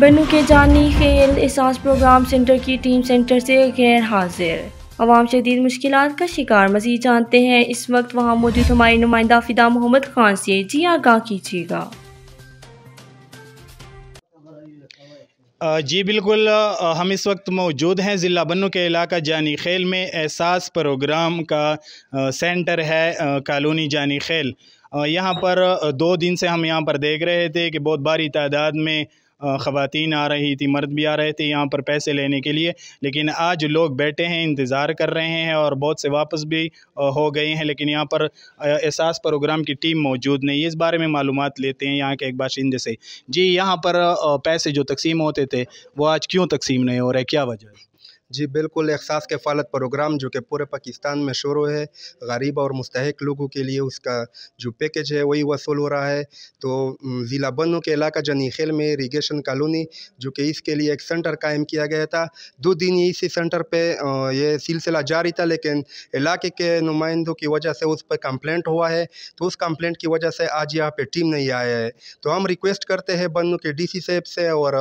बनू के जानी खेल एहसास प्रोग्राम सेंटर की टीम सेंटर से गैर हाजिर आवाम शदीद मुश्किल का शिकार मजीद जानते हैं इस वक्त वहाँ मौजूद हमारे नुमाइंदा फिदा मोहम्मद खान से जी आगाह कीजिएगा जी बिल्कुल हम इस वक्त मौजूद हैं ज़िला बनू के इलाका जानी खेल में एहसास प्रोग्राम का सेंटर है कॉलोनी जानी खेल यहाँ पर दो दिन से हम यहाँ पर देख रहे थे कि बहुत भारी तादाद में ख़वान आ रही थी मर्द भी आ रहे थे यहाँ पर पैसे लेने के लिए लेकिन आज लोग बैठे हैं इंतज़ार कर रहे हैं और बहुत से वापस भी हो गए हैं लेकिन यहाँ पर एहसास प्रोग्राम की टीम मौजूद नहीं है इस बारे में मालूम लेते हैं यहाँ के एक बाशिंदे से जी यहाँ पर पैसे जो तकसीम होते थे वो आज क्यों तकसीम नहीं हो रहे क्या वजह है जी बिल्कुल एहसास के फालत प्रोग्राम जो कि पूरे पाकिस्तान में शुरू है गरीब और मुस्तक लोगों के लिए उसका जो पैकेज है वही वसूल हो रहा है तो ज़िला बनो के इलाका जनीखेल में इरीगेशन कॉलोनी जो कि इसके लिए एक सेंटर कायम किया गया था दो दिन इसी सेंटर पर यह सिलसिला जारी था लेकिन इलाके के नुमाइंदों की वजह से उस पर कंप्लेंट हुआ है तो उस कंप्लेंट की वजह से आज यहाँ पर टीम नहीं आया है तो हम रिक्वेस्ट करते हैं बनू के डी सी साहब से और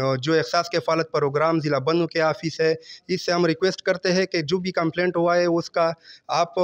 जो एहसास के फालत प्रोग्राम ज़िला बनू के ऑफिस है इससे हम रिक्वेस्ट करते हैं कि जो भी कंप्लेंट हुआ है उसका आप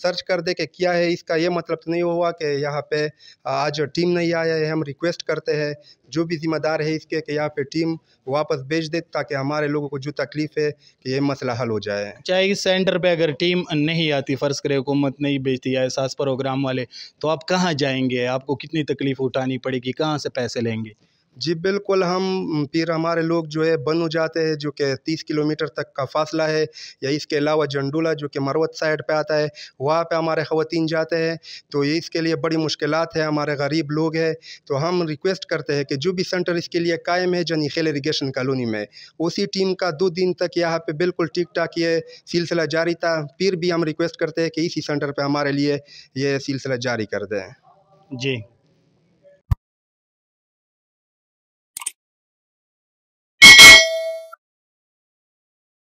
सर्च कर दे के किया है इसका ये मतलब तो नहीं हुआ कि यहाँ पे आज टीम नहीं आया है हम रिक्वेस्ट करते हैं जो भी जिम्मेदार है इसके कि यहाँ पे टीम वापस भेज दे ताकि हमारे लोगों को जो तकलीफ है कि ये मसला हल हो जाए चाहे इस सेंटर पे अगर टीम नहीं आती फ़र्ज़ करे हुकूमत नहीं भेजती या एहसास प्रोग्राम वाले तो आप कहाँ जाएंगे आपको कितनी तकलीफ़ उठानी पड़ेगी कहाँ से पैसे लेंगे जी बिल्कुल हम फिर हमारे लोग जो है बनु जाते हैं जो कि तीस किलोमीटर तक का फासला है या इसके अलावा जंडूला जो कि मरवत साइड पे आता है वहाँ पे हमारे ख़वान जाते हैं तो ये इसके लिए बड़ी मुश्किल है हमारे गरीब लोग हैं तो हम रिक्वेस्ट करते हैं कि जो भी सेंटर इसके लिए कायम है खेल इरीगेशन कॉलोनी में उसी टीम का दो दिन तक यहाँ पर बिल्कुल ठीक ठाक ये सिलसिला जारी था फिर भी हम रिक्वेस्ट करते हैं कि इसी सेंटर पर हमारे लिए ये सिलसिला जारी कर दें जी